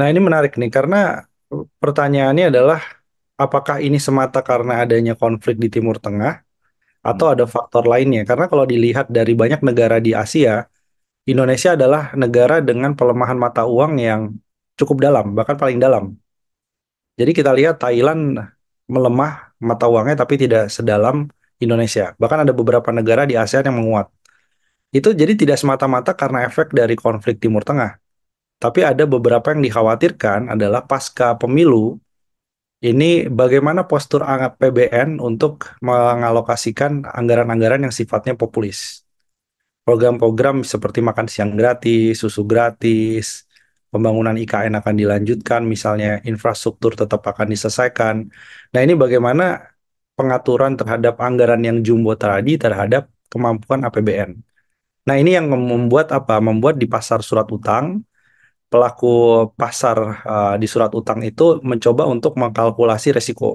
Nah, ini menarik nih karena e, pertanyaannya adalah apakah ini semata karena adanya konflik di Timur Tengah atau hmm. ada faktor lainnya? Karena kalau dilihat dari banyak negara di Asia, Indonesia adalah negara dengan pelemahan mata uang yang cukup dalam, bahkan paling dalam. Jadi kita lihat Thailand melemah mata uangnya tapi tidak sedalam Indonesia. Bahkan ada beberapa negara di ASEAN yang menguat. Itu jadi tidak semata-mata karena efek dari konflik Timur Tengah tapi ada beberapa yang dikhawatirkan adalah pasca pemilu ini bagaimana postur PBN untuk mengalokasikan anggaran-anggaran yang sifatnya populis. Program-program seperti makan siang gratis, susu gratis, pembangunan IKN akan dilanjutkan, misalnya infrastruktur tetap akan diselesaikan. Nah ini bagaimana pengaturan terhadap anggaran yang jumbo tadi terhadap kemampuan APBN. Nah ini yang membuat apa? Membuat di pasar surat utang pelaku pasar uh, di surat utang itu mencoba untuk mengkalkulasi resiko.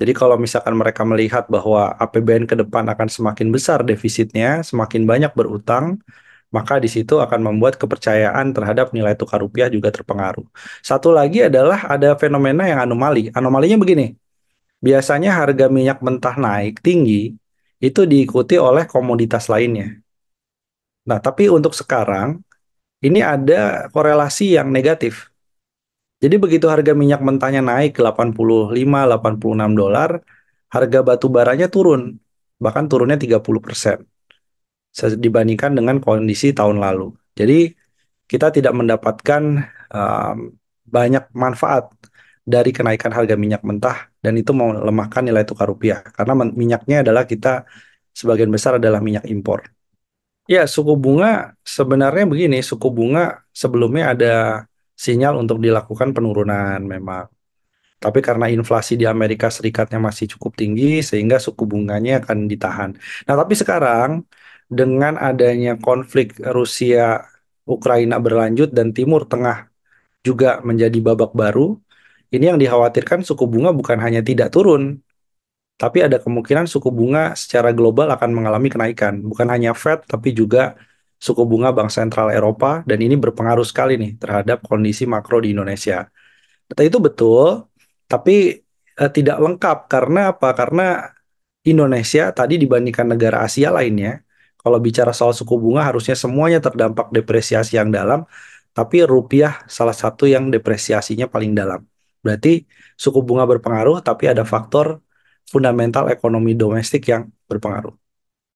Jadi kalau misalkan mereka melihat bahwa APBN ke depan akan semakin besar defisitnya, semakin banyak berutang, maka di situ akan membuat kepercayaan terhadap nilai tukar rupiah juga terpengaruh. Satu lagi adalah ada fenomena yang anomali. Anomalinya begini. Biasanya harga minyak mentah naik tinggi itu diikuti oleh komoditas lainnya. Nah, tapi untuk sekarang ini ada korelasi yang negatif. Jadi begitu harga minyak mentahnya naik ke 85-86 dolar, harga batu baranya turun, bahkan turunnya 30 persen dibandingkan dengan kondisi tahun lalu. Jadi kita tidak mendapatkan um, banyak manfaat dari kenaikan harga minyak mentah dan itu melemahkan nilai tukar rupiah karena minyaknya adalah kita sebagian besar adalah minyak impor. Ya, suku bunga sebenarnya begini, suku bunga sebelumnya ada sinyal untuk dilakukan penurunan memang. Tapi karena inflasi di Amerika Serikatnya masih cukup tinggi sehingga suku bunganya akan ditahan. Nah, tapi sekarang dengan adanya konflik Rusia Ukraina berlanjut dan Timur Tengah juga menjadi babak baru, ini yang dikhawatirkan suku bunga bukan hanya tidak turun, tapi ada kemungkinan suku bunga secara global akan mengalami kenaikan. Bukan hanya Fed, tapi juga suku bunga Bank Sentral Eropa, dan ini berpengaruh sekali nih terhadap kondisi makro di Indonesia. Data nah, itu betul, tapi eh, tidak lengkap. Karena apa? Karena Indonesia tadi dibandingkan negara Asia lainnya, kalau bicara soal suku bunga harusnya semuanya terdampak depresiasi yang dalam, tapi rupiah salah satu yang depresiasinya paling dalam. Berarti suku bunga berpengaruh, tapi ada faktor fundamental ekonomi domestik yang berpengaruh